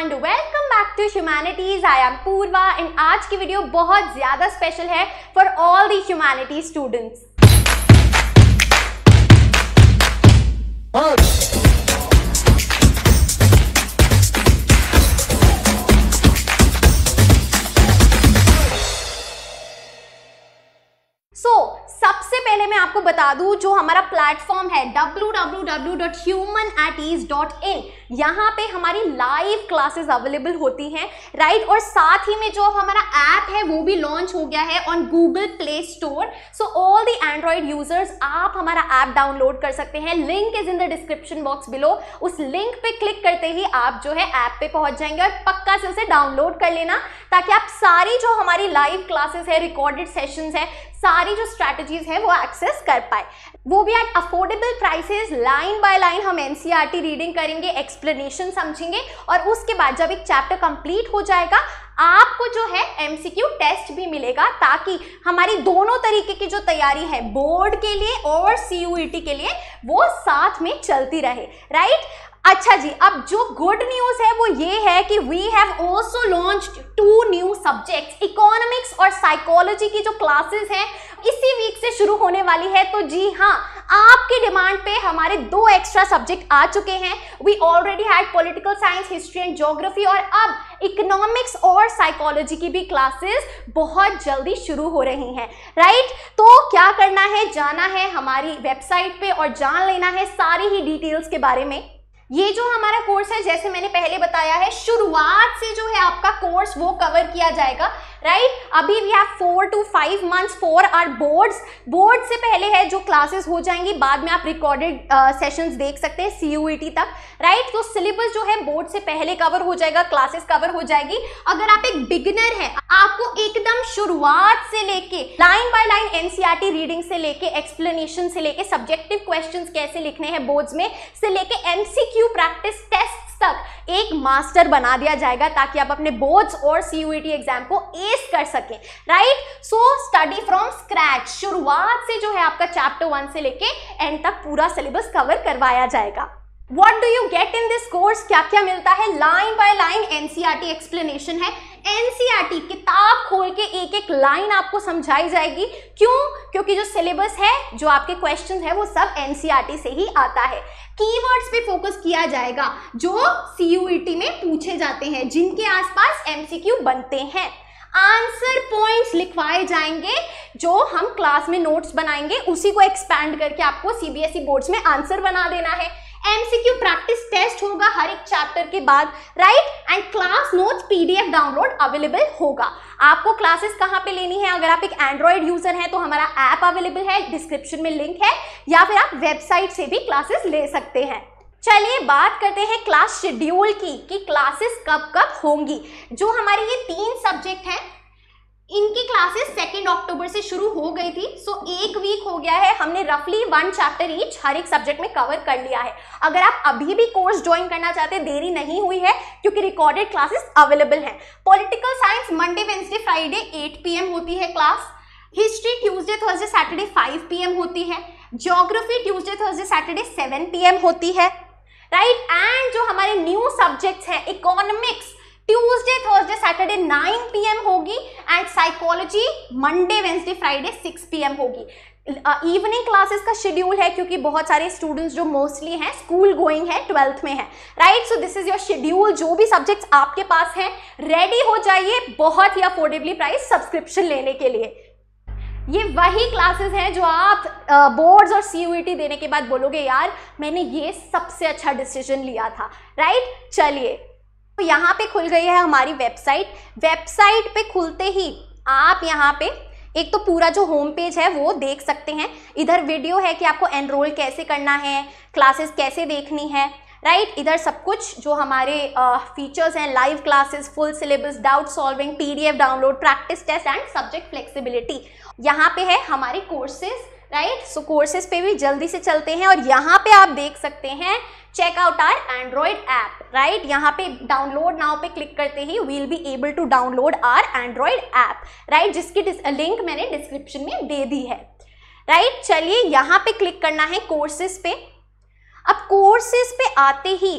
And welcome back to humanities I am Purva and आज की video बहुत ज़्यादा स्पेशल है for all the humanity students आपको बता दूं जो हमारा प्लेटफॉर्म है इन यहाँ पे हमारी लाइव क्लासेस अवेलेबल होती हैं राइट और साथ ही में जो हमारा ऐप है वो भी लॉन्च हो गया है on Google Play Store so all the android users आप हमारा ऐप डाउनलोड कर सकते हैं link is in the description box below उस लिंक पे क्लिक करते ही आप जो है ऐप पे पहुंच जाएंगे और पक्का से उसे डाउनलोड कर लेना ताकि आप सारी जो हमारी लाइव क्लासेस है रिकॉर्डेड सेशंस है सारी जो स्ट्रैटेजीज है वो एक्सेस कर पाए वो भी at affordable prices line by line हम एनसीईआरटी रीडिंग e करेंगे एक्सप्लेनेशन समझेंगे और उसके बाद जब एक चैप्टर कंप्लीट हो जाएगा आपको जो है एमसीक्यू टेस्ट भी मिलेगा ताकि हमारी दोनों तरीके की जो तैयारी है बोर्ड के लिए और सीयूईटी e के लिए वो साथ में चलती रहे राइट अच्छा जी अब जो गुड न्यूज है वो ये है कि we have also launch two new subjects economics और साइकोलॉजी की जो क्लासेस हैं इसी वीक से शुरू होने वाली है तो जी हाँ आपकी डिमांड पे हमारे दो एक्स्ट्रा सब्जेक्ट आ चुके हैं we already had political science history and geography और अब इकोनॉमिक्स और साइकोलॉजी की भी क्लासेस बहुत जल्दी शुरू हो रही हैं राइट right? तो क्या करना है जाना है हमारी वेबसाइट पे और जान लेना है सारी ही डिटेल्स के बारे में ये जो हमारा कोर्स है जैसे मैंने पहले बताया है शुरुआत से जो है आपका कोर्स वो कवर किया जाएगा राइट अभी we have four to five months for our boards board से पहले है जो क्लासेस हो जाएंगी बाद में आप रिकॉर्डेड सेशंस uh, देख सकते हैं सी e तक राइट तो सिलेबस जो है बोर्ड से पहले कवर हो जाएगा क्लासेस कवर हो जाएगी अगर आप एक बिगिनर है आपको एकदम शुरुआत से लेके line by line NCERT reading से लेके एक्सप्लेनेशन से लेके सब्जेक्टिव क्वेश्चंस कैसे लिखने हैं बोर्ड्स में से लेके एमसीक्यू प्रैक्टिस टेस्ट तक एक मास्टर बना दिया जाएगा ताकि आप अपने बोर्ड्स और सीयूईटी एग्जाम e को एस कर सकें right so study from scratch शुरुआत से जो है आपका चैप्टर वन से लेके एंड तक पूरा सिलेबस कवर करवाया जाएगा what do you get in this course क्या क्या मिलता है line by line NCR explanation है एनसीआरटी e किताब खोल के एक एक लाइन आपको समझाई जाएगी क्यों क्योंकि जो सिलेबस है जो आपके क्वेश्चन है वो सब एनसीआरटी e से ही आता है कीवर्ड्स पे फोकस किया जाएगा जो सीयूईटी e में पूछे जाते हैं जिनके आसपास एमसीक्यू बनते हैं आंसर पॉइंट्स लिखवाए जाएंगे जो हम क्लास में नोट्स बनाएंगे उसी को एक्सपैंड करके आपको सीबीएसई बोर्ड्स में आंसर बना देना है एमसीक्यू प्रैक्टिस टेस्ट होगा हर एक चैप्टर के बाद right and class notes PDF download available होगा आपको क्लासेस कहाँ पे लेनी है अगर आप एक एंड्रॉइड यूजर हैं तो हमारा ऐप अवेलेबल है डिस्क्रिप्शन में लिंक है या फिर आप वेबसाइट से भी क्लासेस ले सकते हैं चलिए बात करते हैं क्लास शेड्यूल की कि क्लासेस कब कब होंगी जो हमारे ये तीन सब्जेक्ट हैं इनकी क्लासेस सेकेंड अक्टूबर से शुरू हो गई थी सो so एक वीक हो गया है हमने रफली वन चैप्टर ईच हर एक सब्जेक्ट में कवर कर लिया है अगर आप अभी भी कोर्स ज्वाइन करना चाहते हैं देरी नहीं हुई है क्योंकि रिकॉर्डेड क्लासेस अवेलेबल हैं political science Monday Wednesday Friday 8 PM होती है class history Tuesday Thursday Saturday five P होती है geography Tuesday Thursday Saturday seven P होती है राइट right? एंड जो हमारे न्यू सब्जेक्ट्स हैं इकोनॉमिक्स सैटरडे 9 पीएम होगी and psychology Monday Wednesday Friday 6 PM होगी इवनिंग uh, क्लासेस का शेड्यूल है क्योंकि बहुत सारे स्टूडेंट्स जो मोस्टली हैं स्कूल गोइंग है ट्वेल्थ में है right so this is your schedule जो भी सब्जेक्ट्स आपके पास हैं रेडी हो जाइए बहुत ही अफोर्डेबली प्राइस सब्सक्रिप्शन लेने के लिए ये वही क्लासेस हैं जो आप बोर्ड्स uh, और सी e देने के बाद बोलोगे यार मैंने ये सबसे अच्छा डिसीजन लिया था राइट चलिए तो यहाँ पे खुल गई है हमारी वेबसाइट वेबसाइट पे खुलते ही आप यहाँ पे एक तो पूरा जो होम पेज है वो देख सकते हैं इधर वीडियो है कि आपको एनरोल कैसे करना है क्लासेस कैसे देखनी है राइट right? इधर सब कुछ जो हमारे फीचर्स हैं live classes full syllabus doubt solving PDF download practice test and subject flexibility यहाँ पे है हमारे कोर्सेज राइट सो कोर्सेस पे भी जल्दी से चलते हैं और यहाँ पे आप देख सकते हैं checkout our android app right यहाँ पे डाउनलोड नाउ पे क्लिक करते ही will be able to download our android app right जिसकी लिंक मैंने डिस्क्रिप्शन में दे दी है राइट right? चलिए यहाँ पे क्लिक करना है कोर्सेज पे अब कोर्सेस पे आते ही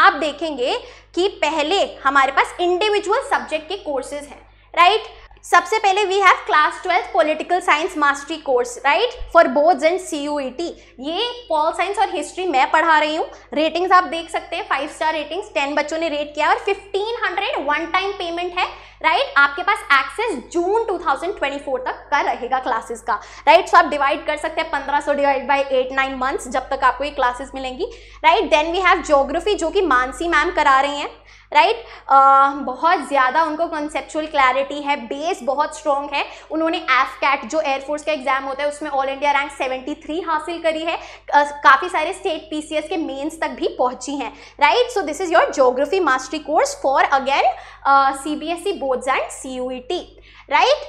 आप देखेंगे कि पहले हमारे पास इंडिविजुअल सब्जेक्ट के कोर्सेज हैं राइट right? सबसे पहले we have class twelfth political science mastery course right for boards and C U T ये पॉल साइंस और हिस्ट्री मैं पढ़ा रही हूँ रेटिंग्स आप देख सकते हैं फाइव स्टार रेटिंग्स टेन बच्चों ने रेट किया और fifteen hundred one time payment है राइट right? आपके पास एक्सेस जून 2024 तक का रहेगा क्लासेस का राइट right? सो so आप डिवाइड कर सकते हैं 1500 divide by eight nine months जब तक आपको ये क्लासेस मिलेंगी right then we have geography जो कि मानसी मैम करा रही हैं राइट uh, बहुत ज़्यादा उनको कंसेप्चुअल क्लैरिटी है बेस बहुत स्ट्रॉन्ग है उन्होंने एफ कैट जो एयरफोर्स का एग्जाम होता है उसमें ऑल इंडिया रैंक 73 हासिल करी है uh, काफ़ी सारे स्टेट एस के मेन्स तक भी पहुंची हैं right so this is your geography mastery course for again C B S E boards and C U E T right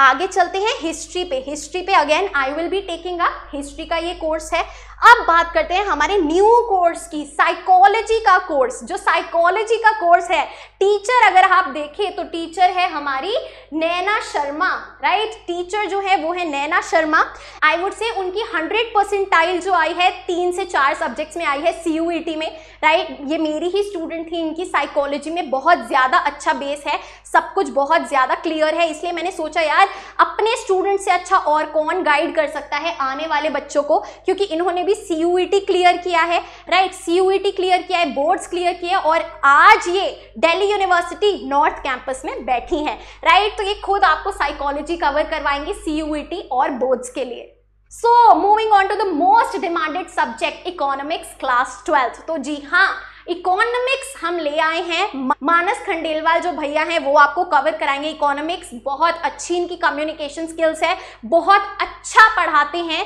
आगे चलते हैं हिस्ट्री पे हिस्ट्री पे again I will be taking a history का ये कोर्स है अब बात करते हैं हमारे न्यू कोर्स की साइकोलॉजी का कोर्स जो साइकोलॉजी का कोर्स है टीचर अगर आप देखें तो टीचर है हमारी नैना शर्मा राइट टीचर जो है वो है नैना शर्मा आई वुड से उनकी हंड्रेड टाइल जो आई है तीन से चार सब्जेक्ट्स में आई है सी e में राइट ये मेरी ही स्टूडेंट थी इनकी साइकोलॉजी में बहुत ज़्यादा अच्छा बेस है सब कुछ बहुत ज़्यादा क्लियर है इसलिए मैंने सोचा यार अपने स्टूडेंट से अच्छा और कौन गाइड कर सकता है आने वाले बच्चों को क्योंकि इन्होंने भी सीयूईटी क्लियर e किया है राइट सीयूईटी क्लियर किया है बोर्ड्स क्लियर किए और आज ये दिल्ली यूनिवर्सिटी नॉर्थ कैंपस में बैठी हैं राइट तो ये खुद आपको साइकोलॉजी कवर करवाएंगे सीयूईटी e और बोर्ड्स के लिए so moving on to the most demanded subject economics class twelfth तो जी हाँ इकोनॉमिक्स हम ले आए हैं मानस खंडेलवाल जो भैया हैं वो आपको कवर कराएंगे इकोनॉमिक्स बहुत अच्छी इनकी कम्युनिकेशन स्किल्स है बहुत अच्छा पढ़ाते हैं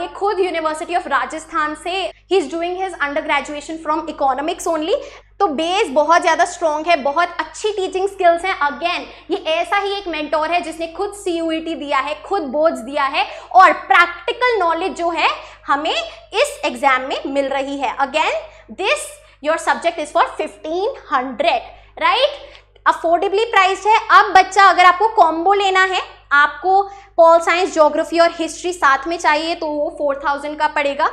ये खुद यूनिवर्सिटी ऑफ राजस्थान से ही is doing his under graduation from economics only तो बेस बहुत ज़्यादा स्ट्रॉन्ग है बहुत अच्छी टीचिंग स्किल्स हैं अगेन ये ऐसा ही एक मेंटोर है जिसने खुद सी e दिया है खुद बोर्ड दिया है और प्रैक्टिकल नॉलेज जो है हमें इस एग्जाम में मिल रही है again this your subject is for fifteen hundred right affordably price है अब बच्चा अगर आपको कॉम्बो लेना है आपको पॉल साइंस ज्योग्राफी और हिस्ट्री साथ में चाहिए तो वो फोर थाउजेंड का पड़ेगा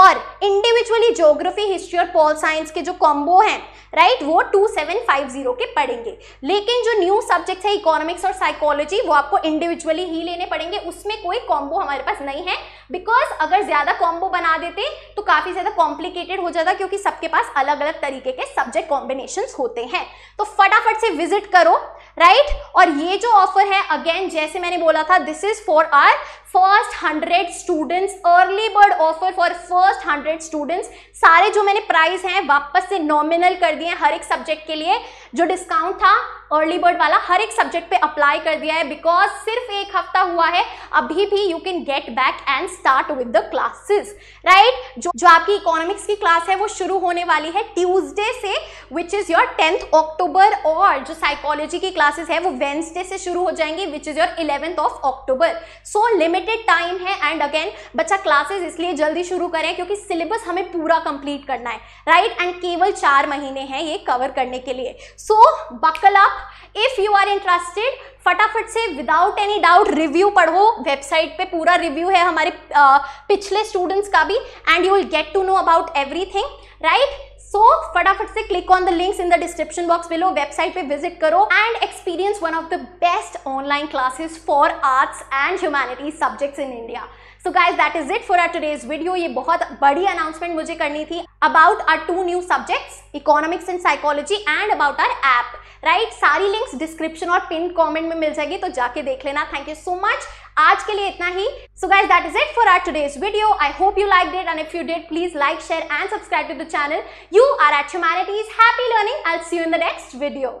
और इंडिविजुअली ज्योग्राफी हिस्ट्री और पॉल साइंस के जो कॉम्बो हैं राइट वो टू सेवन फाइव जीरो के पड़ेंगे लेकिन जो न्यू सब्जेक्ट है इकोनॉमिक्स और साइकोलॉजी वो आपको इंडिविजुअली ही लेने पड़ेंगे उसमें कोई कॉम्बो हमारे पास नहीं है बिकॉज अगर ज़्यादा कॉम्बो बना देते तो काफ़ी ज़्यादा कॉम्प्लिकेटेड हो जाता क्योंकि सबके पास अलग अलग तरीके के सब्जेक्ट कॉम्बिनेशन होते हैं तो फटाफट से विजिट करो राइट right? और ये जो ऑफर है अगेन जैसे मैंने बोला था this is for our first hundred students early bird offer for first hundred students सारे जो मैंने प्राइस हैं वापस से नॉमिनल कर दिए हर एक सब्जेक्ट के लिए जो डिस्काउंट था अर्ली बर्ड वाला हर एक सब्जेक्ट पे अप्लाई कर दिया है बिकॉज सिर्फ एक हफ्ता हुआ है अभी भी you can get back and start with the classes right जो जो आपकी इकोनॉमिक्स की क्लास है वो शुरू होने वाली है ट्यूजडे से which is your tenth October और जो साइकोलॉजी की क्लासेस है वो वेंसडे से शुरू हो जाएंगी which is your eleventh of October so limited time है एंड अगेन बच्चा क्लासेस इसलिए जल्दी शुरू करें क्योंकि सिलेबस हमें पूरा कंप्लीट करना है राइट right? एंड केवल चार महीने हैं ये कवर करने के लिए so buckle up if you are interested फटाफट से विदाउट एनी डाउट रिव्यू पढ़ो वेबसाइट पे पूरा रिव्यू है हमारे पिछले स्टूडेंट्स का भी and you will get to know about everything right so फटाफट से click on the links in the description box below website पे विजिट करो and experience one of the best online classes for arts and humanities subjects in India so guys that is it for our today's video ये बहुत बड़ी announcement मुझे करनी थी about our two new subjects economics and psychology and about our app right सारी links description और pin comment में मिल जाएगी तो जाके देख लेना थैंक यू सो मच आज के लिए इतना ही so guys that is it for our today's video I hope you like that and if you that please like share and subscribe to the channel you are at humanities happy learning I see you in the next video